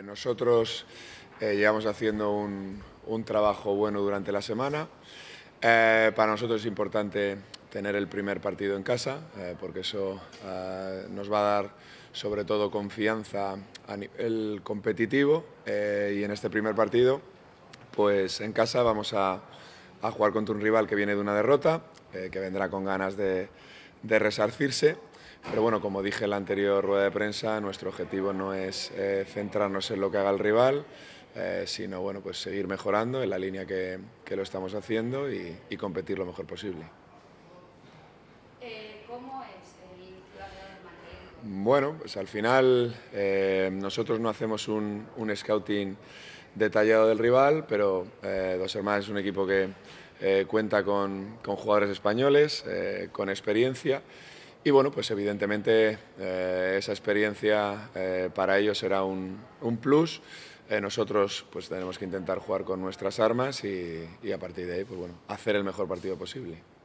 Eh, nosotros eh, llevamos haciendo un, trabajo bueno durante la semana. Eh, para nosotros es importante tener el primer partido en casa, porque eso nos va a dar sobre todo confianza a nivel competitivo y en este primer partido, pues en casa vamos a, jugar contra un rival que viene de una derrota, que vendrá con ganas de resarcirse pero bueno, como dije en la anterior rueda de prensa, nuestro objetivo no es eh, centrarnos en lo que haga el rival, eh, sino bueno, pues seguir mejorando en la línea que, lo estamos haciendo y, competir lo mejor posible. Eh, bueno, pues al final nosotros no hacemos un, scouting detallado del rival, pero Dos hermanos es un equipo que cuenta con, con, jugadores españoles, con experiencia y bueno, pues evidentemente eh, esa experiencia eh, para ellos será un, plus. Eh, nosotros pues tenemos que intentar jugar con nuestras armas y, y a partir de ahí, pues bueno, hacer el mejor partido posible.